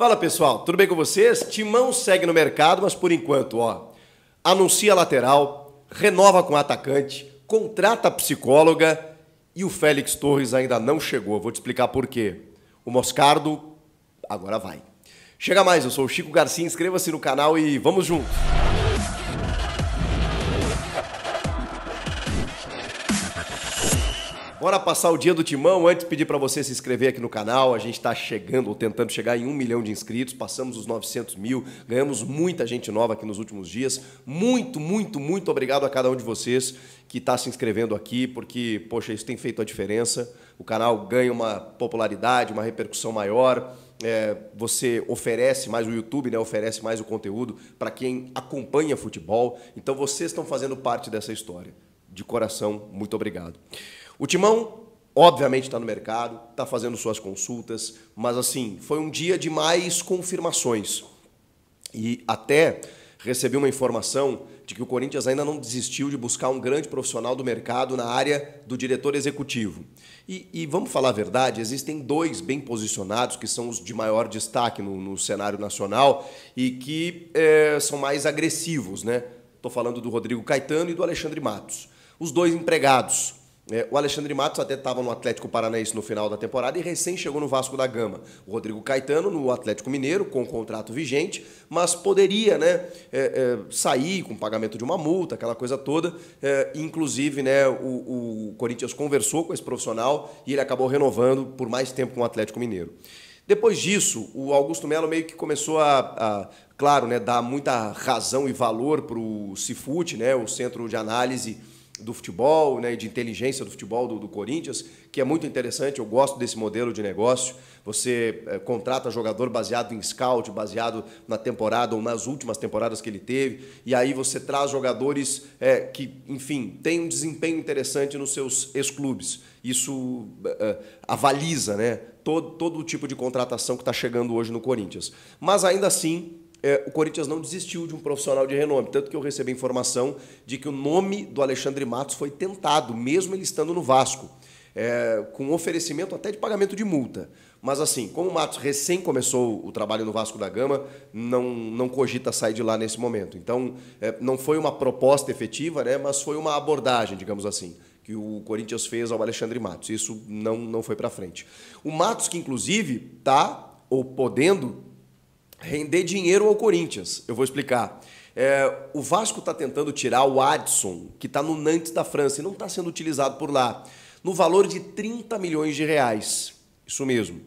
Fala pessoal, tudo bem com vocês? Timão segue no mercado, mas por enquanto, ó, anuncia lateral, renova com atacante, contrata psicóloga e o Félix Torres ainda não chegou. Vou te explicar por quê. O Moscardo agora vai. Chega mais, eu sou o Chico Garcia, inscreva-se no canal e vamos juntos! Bora passar o dia do timão. Antes, pedir para você se inscrever aqui no canal. A gente está chegando, ou tentando chegar em um milhão de inscritos. Passamos os 900 mil. Ganhamos muita gente nova aqui nos últimos dias. Muito, muito, muito obrigado a cada um de vocês que está se inscrevendo aqui, porque, poxa, isso tem feito a diferença. O canal ganha uma popularidade, uma repercussão maior. É, você oferece mais o YouTube, né? Oferece mais o conteúdo para quem acompanha futebol. Então vocês estão fazendo parte dessa história. De coração, muito obrigado. O Timão, obviamente, está no mercado, está fazendo suas consultas, mas assim, foi um dia de mais confirmações. E até recebi uma informação de que o Corinthians ainda não desistiu de buscar um grande profissional do mercado na área do diretor executivo. E, e vamos falar a verdade, existem dois bem posicionados que são os de maior destaque no, no cenário nacional e que é, são mais agressivos, né? Estou falando do Rodrigo Caetano e do Alexandre Matos. Os dois empregados, é, o Alexandre Matos até estava no Atlético Paranaense no final da temporada e recém chegou no Vasco da Gama. O Rodrigo Caetano no Atlético Mineiro, com o contrato vigente, mas poderia né, é, é, sair com pagamento de uma multa, aquela coisa toda. É, inclusive, né, o, o Corinthians conversou com esse profissional e ele acabou renovando por mais tempo com o Atlético Mineiro. Depois disso, o Augusto Melo meio que começou a, a claro, né, dar muita razão e valor para o Cifute, né, o Centro de Análise do futebol, né, de inteligência do futebol do, do, Corinthians, que é muito interessante. Eu gosto desse modelo de negócio. Você é, contrata jogador baseado em scout, baseado na temporada ou nas últimas temporadas que ele teve, e aí você traz jogadores é, que, enfim, têm um desempenho interessante nos seus ex-clubes. Isso é, avaliza né, todo, todo tipo de contratação que está chegando hoje no Corinthians. Mas ainda assim, é, o Corinthians não desistiu de um profissional de renome. Tanto que eu recebi informação de que o nome do Alexandre Matos foi tentado, mesmo ele estando no Vasco, é, com oferecimento até de pagamento de multa. Mas assim, como o Matos recém começou o trabalho no Vasco da Gama, não, não cogita sair de lá nesse momento. Então, é, não foi uma proposta efetiva, né, mas foi uma abordagem, digamos assim que o Corinthians fez ao Alexandre Matos. Isso não, não foi para frente. O Matos, que inclusive está ou podendo render dinheiro ao Corinthians. Eu vou explicar. É, o Vasco está tentando tirar o Adson, que está no Nantes da França e não está sendo utilizado por lá, no valor de 30 milhões de reais. Isso mesmo.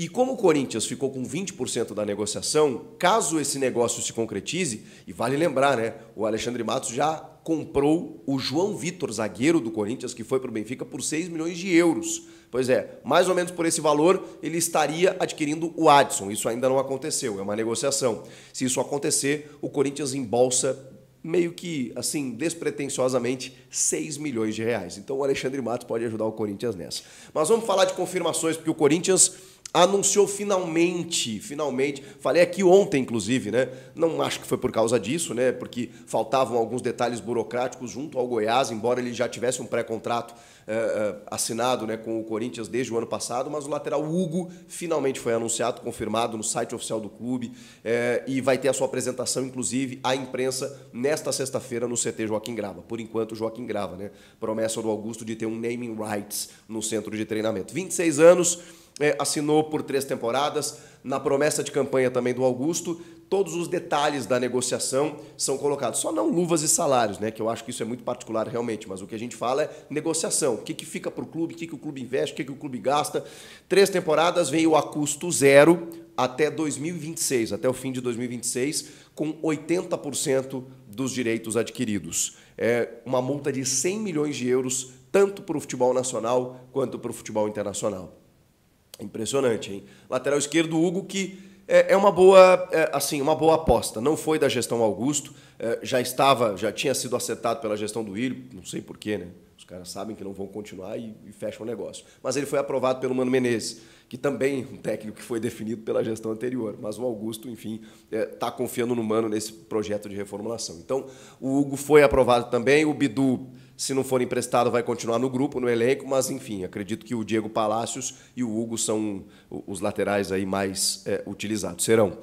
E como o Corinthians ficou com 20% da negociação, caso esse negócio se concretize, e vale lembrar, né? O Alexandre Matos já comprou o João Vitor, zagueiro do Corinthians, que foi para o Benfica, por 6 milhões de euros. Pois é, mais ou menos por esse valor, ele estaria adquirindo o Adson. Isso ainda não aconteceu, é uma negociação. Se isso acontecer, o Corinthians embolsa meio que assim, despretensiosamente, 6 milhões de reais. Então o Alexandre Matos pode ajudar o Corinthians nessa. Mas vamos falar de confirmações, porque o Corinthians anunciou finalmente, finalmente, falei aqui ontem, inclusive, né? Não acho que foi por causa disso, né? Porque faltavam alguns detalhes burocráticos junto ao Goiás, embora ele já tivesse um pré-contrato eh, eh, assinado né, com o Corinthians desde o ano passado, mas o lateral Hugo finalmente foi anunciado, confirmado no site oficial do clube eh, e vai ter a sua apresentação, inclusive, à imprensa nesta sexta-feira no CT Joaquim Grava. Por enquanto, Joaquim Grava, né? Promessa do Augusto de ter um naming rights no centro de treinamento. 26 anos é, assinou por três temporadas, na promessa de campanha também do Augusto. Todos os detalhes da negociação são colocados. Só não luvas e salários, né? Que eu acho que isso é muito particular realmente, mas o que a gente fala é negociação. O que, que fica para o clube, o que, que o clube investe, o que, que o clube gasta. Três temporadas veio a custo zero até 2026, até o fim de 2026, com 80% dos direitos adquiridos. É uma multa de 100 milhões de euros, tanto para o futebol nacional quanto para o futebol internacional. Impressionante, hein? Lateral esquerdo, Hugo, que é, é uma boa é, assim uma boa aposta. Não foi da gestão Augusto, é, já estava, já tinha sido acertado pela gestão do Ilho, não sei porquê, né? Os caras sabem que não vão continuar e, e fecham o negócio. Mas ele foi aprovado pelo Mano Menezes, que também um técnico que foi definido pela gestão anterior. Mas o Augusto, enfim, está é, tá confiando no Mano nesse projeto de reformulação. Então, o Hugo foi aprovado também, o Bidu se não for emprestado, vai continuar no grupo, no elenco, mas enfim, acredito que o Diego Palácios e o Hugo são os laterais aí mais é, utilizados. Serão.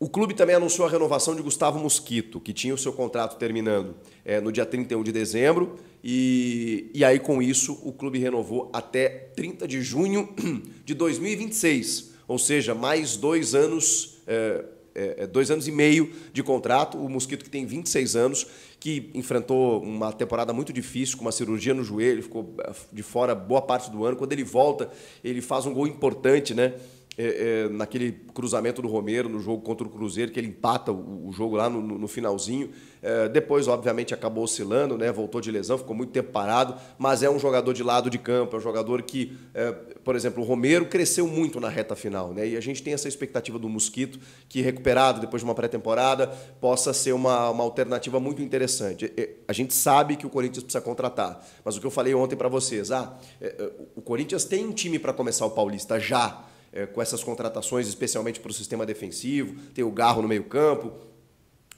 O clube também anunciou a renovação de Gustavo Mosquito, que tinha o seu contrato terminando é, no dia 31 de dezembro, e, e aí com isso o clube renovou até 30 de junho de 2026, ou seja, mais dois anos é, é, é, dois anos e meio de contrato. O Mosquito, que tem 26 anos, que enfrentou uma temporada muito difícil, com uma cirurgia no joelho, ficou é, de fora boa parte do ano. Quando ele volta, ele faz um gol importante, né? é, é, naquele cruzamento do Romero no jogo contra o Cruzeiro, que ele empata o, o jogo lá no, no finalzinho. É, depois, obviamente, acabou oscilando, né? voltou de lesão, ficou muito tempo parado, mas é um jogador de lado de campo, é um jogador que, é, por exemplo, o Romero cresceu muito na reta final. Né? E a gente tem essa expectativa do Mosquito, que recuperado depois de uma pré-temporada, possa ser uma, uma alternativa muito interessante. É, é, a gente sabe que o Corinthians precisa contratar, mas o que eu falei ontem para vocês, ah, o Corinthians tem um time para começar o Paulista já é, com essas contratações, especialmente para o sistema defensivo, tem o Garro no meio-campo.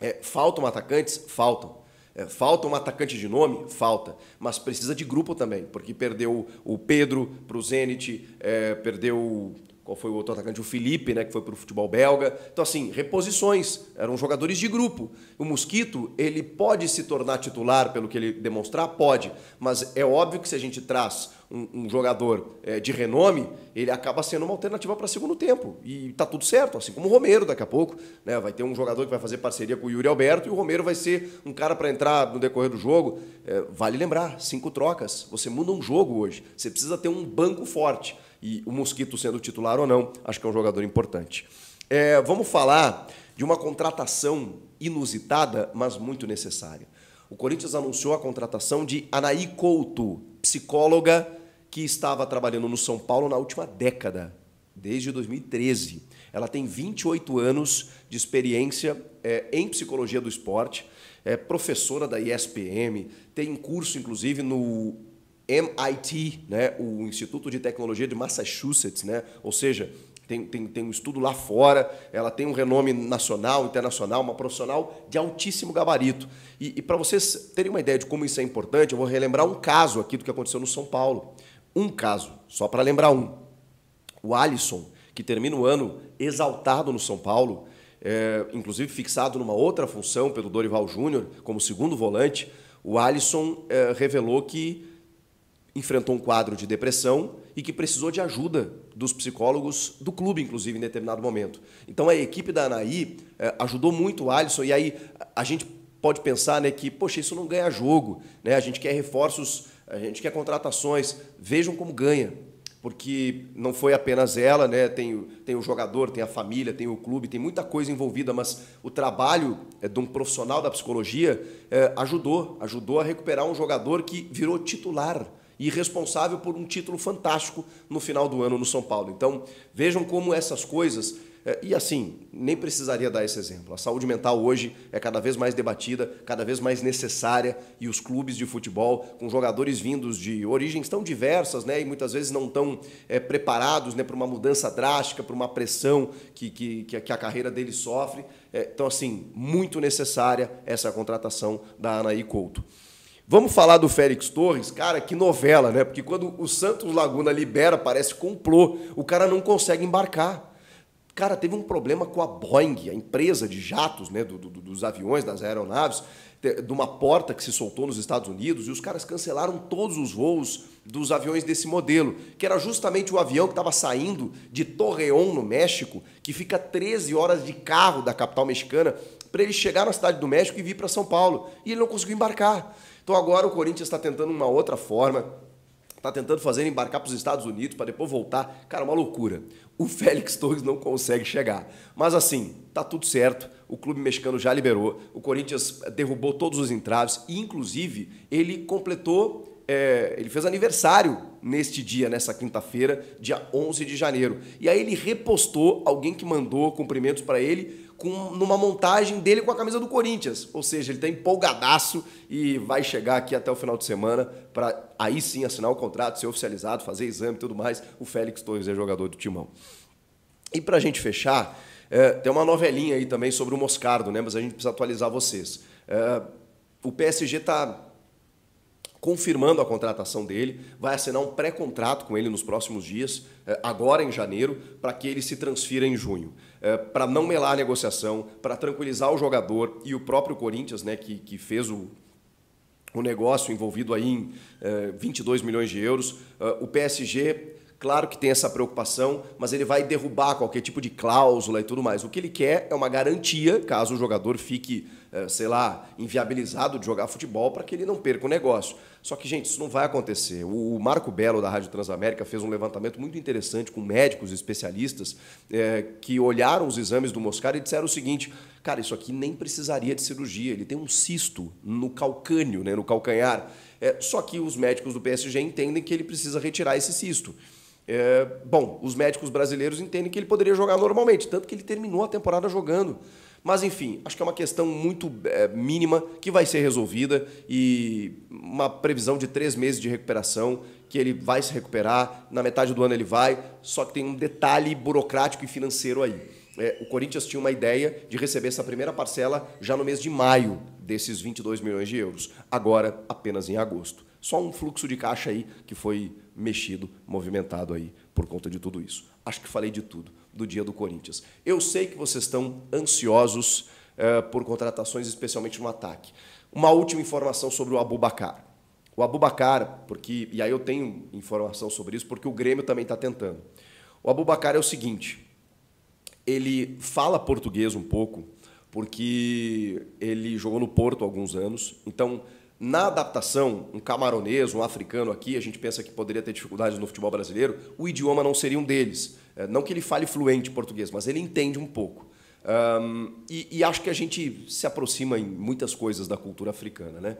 É, faltam atacantes? Faltam. É, falta um atacante de nome? Falta. Mas precisa de grupo também, porque perdeu o Pedro para o Zenit, é, perdeu. Qual foi o outro atacante? O Felipe, né, que foi para o futebol belga. Então, assim, reposições. Eram jogadores de grupo. O Mosquito, ele pode se tornar titular pelo que ele demonstrar? Pode. Mas é óbvio que se a gente traz um, um jogador é, de renome, ele acaba sendo uma alternativa para segundo tempo. E tá tudo certo, assim como o Romero daqui a pouco. Né? Vai ter um jogador que vai fazer parceria com o Yuri Alberto e o Romero vai ser um cara para entrar no decorrer do jogo. É, vale lembrar, cinco trocas. Você muda um jogo hoje. Você precisa ter um banco forte. E o Mosquito sendo titular ou não, acho que é um jogador importante. É, vamos falar de uma contratação inusitada, mas muito necessária. O Corinthians anunciou a contratação de Anaí Couto, psicóloga que estava trabalhando no São Paulo na última década, desde 2013. Ela tem 28 anos de experiência é, em psicologia do esporte, é professora da ISPM, tem curso, inclusive, no MIT, né, o Instituto de Tecnologia de Massachusetts, né, ou seja, tem, tem, tem um estudo lá fora, ela tem um renome nacional, internacional, uma profissional de altíssimo gabarito. E, e para vocês terem uma ideia de como isso é importante, eu vou relembrar um caso aqui do que aconteceu no São Paulo. Um caso, só para lembrar um. O Alisson, que termina o ano exaltado no São Paulo, é, inclusive fixado numa outra função pelo Dorival Júnior, como segundo volante, o Alisson é, revelou que enfrentou um quadro de depressão e que precisou de ajuda dos psicólogos do clube, inclusive, em determinado momento. Então a equipe da Anaí eh, ajudou muito o Alisson, e aí a gente pode pensar né, que, poxa, isso não ganha jogo, né? a gente quer reforços, a gente quer contratações, vejam como ganha. Porque não foi apenas ela, né? tem, tem o jogador, tem a família, tem o clube, tem muita coisa envolvida, mas o trabalho eh, de um profissional da psicologia eh, ajudou, ajudou a recuperar um jogador que virou titular e responsável por um título fantástico no final do ano no São Paulo. Então, vejam como essas coisas. É, e assim, nem precisaria dar esse exemplo. A saúde mental hoje é cada vez mais debatida, cada vez mais necessária, e os clubes de futebol, com jogadores vindos de origens tão diversas, né, e muitas vezes não tão é, preparados né, para uma mudança drástica, para uma pressão que, que, que a carreira deles sofre. É, então, assim, muito necessária essa contratação da Anaí Couto. Vamos falar do Félix Torres, cara, que novela, né? Porque quando o Santos Laguna libera, parece complô, o cara não consegue embarcar. Cara, teve um problema com a Boeing, a empresa de jatos, né, do, do, dos aviões, das aeronaves, de uma porta que se soltou nos Estados Unidos e os caras cancelaram todos os voos dos aviões desse modelo, que era justamente o avião que estava saindo de Torreón, no México, que fica 13 horas de carro da capital mexicana para ele chegar na cidade do México e vir para São Paulo. E ele não conseguiu embarcar. Então agora o Corinthians está tentando uma outra forma está tentando fazer ele embarcar para os Estados Unidos para depois voltar. Cara, uma loucura. O Félix Torres não consegue chegar. Mas assim, tá tudo certo. O clube mexicano já liberou. O Corinthians eh, derrubou todos os entraves e, inclusive, ele completou. É, ele fez aniversário neste dia, nessa quinta-feira, dia 11 de janeiro. E aí ele repostou alguém que mandou cumprimentos para ele com, numa montagem dele com a camisa do Corinthians. Ou seja, ele está empolgadaço e vai chegar aqui até o final de semana para aí sim assinar o contrato, ser oficializado, fazer exame e tudo mais. O Félix Torres é jogador do Timão. E para a gente fechar, é, tem uma novelinha aí também sobre o Moscardo, né? mas a gente precisa atualizar vocês. É, o PSG está confirmando a contratação dele, vai assinar um pré-contrato com ele nos próximos dias, eh, agora em janeiro, para que ele se transfira em junho. Eh, para não melar a negociação, para tranquilizar o jogador e o próprio Corinthians, né, que, que fez o, o negócio envolvido aí em 22 eh, milhões de euros. o PSG, claro que tem essa preocupação, mas ele vai derrubar qualquer tipo de cláusula e tudo mais. O que ele quer é uma garantia, caso o jogador fique eh, sei lá, inviabilizado de jogar futebol para que ele não perca o negócio. Só que, gente, isso não vai acontecer. O Marco Belo, da Rádio Transamérica, fez um levantamento muito interessante com médicos especialistas é, que olharam os exames do Moscar e disseram o seguinte: cara, isso aqui nem precisaria de cirurgia, ele tem um cisto no calcânio, né, no calcanhar. É, só que os médicos do PSG entendem que ele precisa retirar esse cisto. É, bom, os médicos brasileiros entendem que ele poderia jogar normalmente, tanto que ele terminou a temporada jogando. Mas enfim, acho que é uma questão muito é, mínima que vai ser resolvida e uma previsão de três meses de recuperação que ele vai se recuperar, na metade do ano ele vai, só que tem um detalhe burocrático e financeiro aí. É, o Corinthians tinha uma ideia de receber essa primeira parcela já no mês de maio desses 22 milhões de euros, agora apenas em agosto. Só um fluxo de caixa aí que foi mexido, movimentado aí por conta de tudo isso. Acho que falei de tudo do dia do Corinthians. Eu sei que vocês estão ansiosos eh, por contratações, especialmente no ataque. Uma última informação sobre o Abubacar. O Abubacar, porque e aí eu tenho informação sobre isso, porque o Grêmio também está tentando. O Abubacar é o seguinte: ele fala português um pouco, porque ele jogou no Porto há alguns anos. Então, na adaptação, um camaronês, um africano aqui, a gente pensa que poderia ter dificuldades no futebol brasileiro, o idioma não seria um deles. É, não que ele fale fluente português, mas ele entende um pouco. Um, e, e, acho que a gente se aproxima em muitas coisas da cultura africana, né?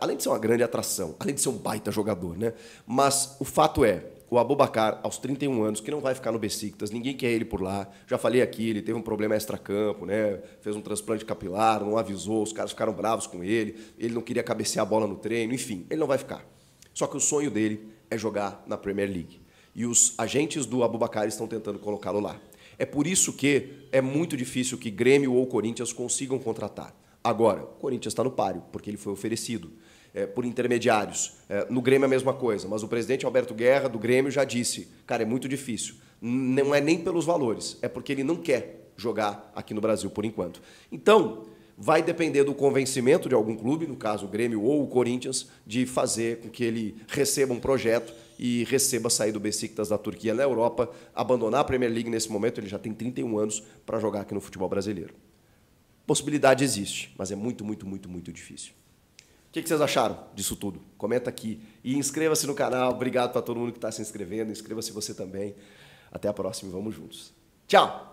Além de ser uma grande atração, além de ser um baita jogador, né? Mas o fato é, o Abubakar, aos 31 anos, que não vai ficar no Besiktas, ninguém quer ele por lá. Já falei aqui, ele teve um problema extra-campo, né? Fez um transplante capilar, não avisou, os caras ficaram bravos com ele, ele não queria cabecear a bola no treino, enfim, ele não vai ficar. Só que o sonho dele é jogar na Premier League. E os agentes do Abubakar estão tentando colocá-lo lá. É por isso que é muito difícil que Grêmio ou Corinthians consigam contratar. Agora, o Corinthians está no páreo, porque ele foi oferecido é, por intermediários. É, no Grêmio é a mesma coisa, mas o presidente Alberto Guerra, do Grêmio, já disse: cara, é muito difícil. Não é nem pelos valores, é porque ele não quer jogar aqui no Brasil por enquanto. Então, vai depender do convencimento de algum clube, no caso o Grêmio ou o Corinthians, de fazer com que ele receba um projeto e receba sair do Besiktas da Turquia na Europa, abandonar a Premier League nesse momento, ele já tem 31 anos para jogar aqui no futebol brasileiro. Possibilidade existe, mas é muito, muito, muito, muito difícil. O que vocês acharam disso tudo? Comenta aqui e inscreva-se no canal. Obrigado para todo mundo que está se inscrevendo. Inscreva-se você também. Até a próxima e vamos juntos. Tchau!